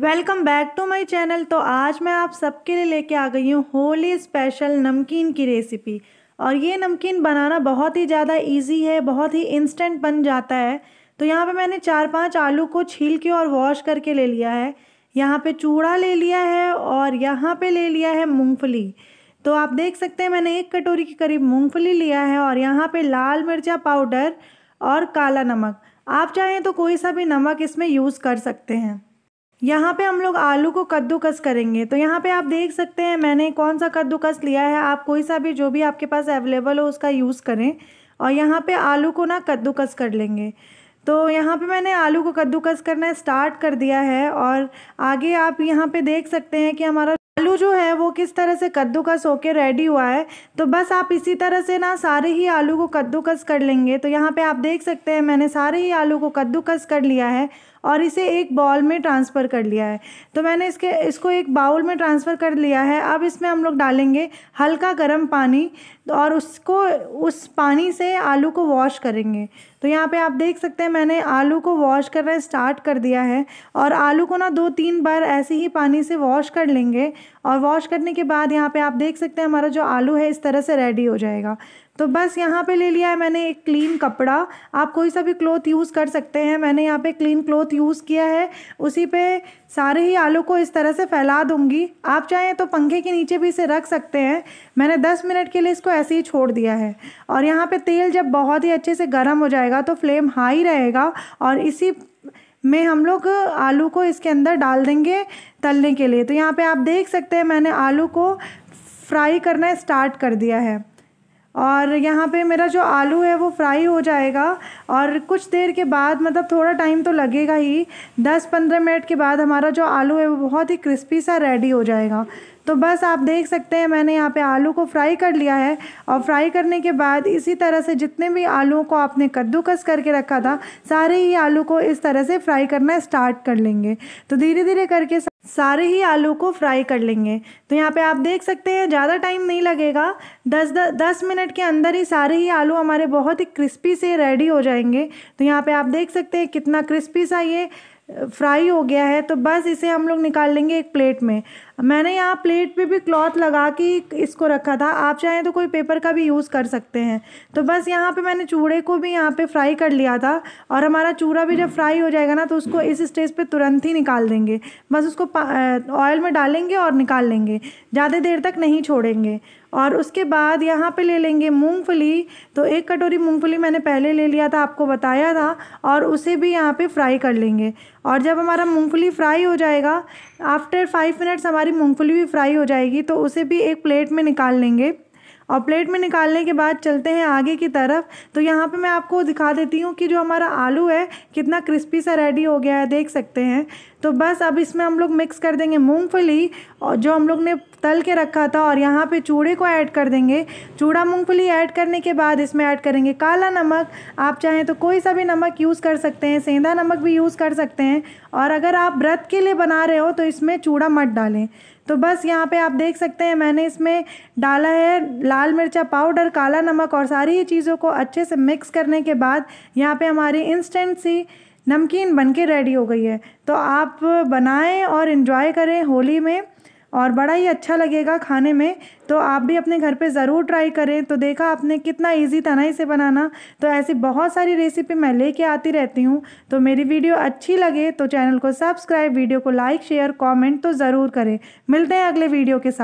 welcome back to my channel तो आज मैं आप सबके लिए लेके आ गई हूँ होली स्पेशल नमकीन की रेसिपी और ये नमकीन बनाना बहुत ही ज़्यादा इजी है बहुत ही इंस्टेंट बन जाता है तो यहाँ पे मैंने चार पांच आलू को छील के और वॉश करके ले लिया है यहाँ पे चूड़ा ले लिया है और यहाँ पे ले लिया है मूँगफली तो आप देख सकते हैं मैंने एक कटोरी के करीब मूँगफली लिया है और यहाँ पर लाल मिर्चा पाउडर और काला नमक आप चाहें तो कोई सा भी नमक इसमें यूज़ कर सकते हैं यहाँ पे हम लोग आलू को कद्दूकस करेंगे तो यहाँ पे आप देख सकते हैं मैंने कौन सा कद्दूकस लिया है आप कोई सा भी जो भी आपके पास अवेलेबल हो उसका यूज़ करें और यहाँ पे आलू को ना कद्दूकस कर लेंगे तो यहाँ पे मैंने आलू को कद्दूकस करना स्टार्ट कर दिया है और आगे आप यहाँ पे देख सकते हैं कि हमारा आलू जो है वो किस तरह से कद्दूकस होके रेडी हुआ है तो बस आप इसी तरह से ना सारे ही आलू को कद्दूकस कर लेंगे तो यहाँ पे आप देख सकते हैं मैंने सारे ही आलू को कद्दूकस कर लिया है और इसे एक बॉल में ट्रांसफ़र कर लिया है तो मैंने इसके इसको एक बाउल में ट्रांसफ़र कर लिया है अब इसमें हम लोग डालेंगे हल्का गर्म पानी और उसको उस पानी से आलू को वॉश करेंगे तो यहाँ पे आप देख सकते हैं मैंने आलू को वॉश करना स्टार्ट कर दिया है और आलू को ना दो तीन बार ऐसे ही पानी से वॉश कर लेंगे और वॉश करने के बाद यहाँ पे आप देख सकते हैं हमारा जो आलू है इस तरह से रेडी हो जाएगा तो बस यहाँ पे ले लिया है मैंने एक क्लीन कपड़ा आप कोई सा भी क्लोथ यूज़ कर सकते हैं मैंने यहाँ पे क्लीन क्लोथ यूज़ किया है उसी पे सारे ही आलू को इस तरह से फैला दूँगी आप चाहें तो पंखे के नीचे भी इसे रख सकते हैं मैंने दस मिनट के लिए इसको ऐसे ही छोड़ दिया है और यहाँ पर तेल जब बहुत ही अच्छे से गर्म हो जाएगा तो फ्लेम हाई रहेगा और इसी में हम लोग आलू को इसके अंदर डाल देंगे तलने के लिए तो यहाँ पर आप देख सकते हैं मैंने आलू को फ्राई करना स्टार्ट कर दिया है और यहाँ पे मेरा जो आलू है वो फ्राई हो जाएगा और कुछ देर के बाद मतलब थोड़ा टाइम तो लगेगा ही दस पंद्रह मिनट के बाद हमारा जो आलू है वो बहुत ही क्रिस्पी सा रेडी हो जाएगा तो बस आप देख सकते हैं मैंने यहाँ पे आलू को फ्राई कर लिया है और फ्राई करने के बाद इसी तरह से जितने भी आलूओं को आपने कद्दूकस करके रखा था सारे ही आलू को इस तरह से फ्राई करना स्टार्ट कर लेंगे तो धीरे धीरे करके सारे ही आलू को फ्राई कर लेंगे तो यहाँ पे आप देख सकते हैं ज़्यादा टाइम नहीं लगेगा दस दस मिनट के अंदर ही सारे ही आलू हमारे बहुत ही क्रिस्पी से रेडी हो जाएंगे तो यहाँ पे आप देख सकते हैं कितना क्रिस्पी सा ये फ्राई हो गया है तो बस इसे हम लोग निकाल लेंगे एक प्लेट में मैंने यहाँ प्लेट पे भी क्लॉथ लगा के इसको रखा था आप चाहें तो कोई पेपर का भी यूज़ कर सकते हैं तो बस यहाँ पे मैंने चूड़े को भी यहाँ पे फ्राई कर लिया था और हमारा चूड़ा भी जब फ्राई हो जाएगा ना तो उसको इस स्टेज पे तुरंत ही निकाल देंगे बस उसको ऑयल में डालेंगे और निकाल लेंगे ज़्यादा देर तक नहीं छोड़ेंगे और उसके बाद यहाँ पे ले लेंगे मूंगफली तो एक कटोरी मूंगफली मैंने पहले ले लिया था आपको बताया था और उसे भी यहाँ पे फ्राई कर लेंगे और जब हमारा मूंगफली फ्राई हो जाएगा आफ्टर फाइव मिनट्स हमारी मूँगफली भी फ्राई हो जाएगी तो उसे भी एक प्लेट में निकाल लेंगे और प्लेट में निकालने के बाद चलते हैं आगे की तरफ तो यहाँ पे मैं आपको दिखा देती हूँ कि जो हमारा आलू है कितना क्रिस्पी सा रेडी हो गया है देख सकते हैं तो बस अब इसमें हम लोग मिक्स कर देंगे मूंगफली और जो हम लोग ने तल के रखा था और यहाँ पे चूड़े को ऐड कर देंगे चूड़ा मूंगफली ऐड करने के बाद इसमें ऐड करेंगे काला नमक आप चाहें तो कोई सा भी नमक यूज़ कर सकते हैं सेंधा नमक भी यूज़ कर सकते हैं और अगर आप व्रत के लिए बना रहे हो तो इसमें चूड़ा मत डालें तो बस यहाँ पे आप देख सकते हैं मैंने इसमें डाला है लाल मिर्चा पाउडर काला नमक और सारी ही चीज़ों को अच्छे से मिक्स करने के बाद यहाँ पर हमारी इंस्टेंट सी नमकीन बन रेडी हो गई है तो आप बनाएँ और इन्जॉय करें होली में और बड़ा ही अच्छा लगेगा खाने में तो आप भी अपने घर पे ज़रूर ट्राई करें तो देखा आपने कितना इजी तनाई से बनाना तो ऐसी बहुत सारी रेसिपी मैं लेके आती रहती हूँ तो मेरी वीडियो अच्छी लगे तो चैनल को सब्सक्राइब वीडियो को लाइक शेयर कॉमेंट तो ज़रूर करें मिलते हैं अगले वीडियो के साथ